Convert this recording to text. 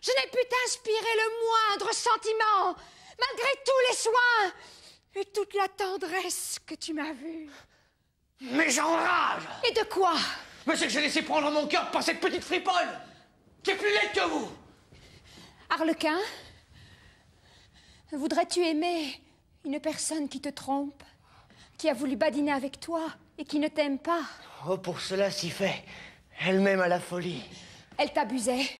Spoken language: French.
je n'ai pu t'inspirer le moindre sentiment, malgré tous les soins et toute la tendresse que tu m'as vue. Mais j'en j'enrage Et de quoi Mais c'est que j'ai laissé prendre mon cœur par cette petite fripole qui est plus laide que vous Harlequin, voudrais-tu aimer une personne qui te trompe, qui a voulu badiner avec toi et qui ne t'aime pas Oh, pour cela, si fait. Elle m'aime à la folie. Elle t'abusait.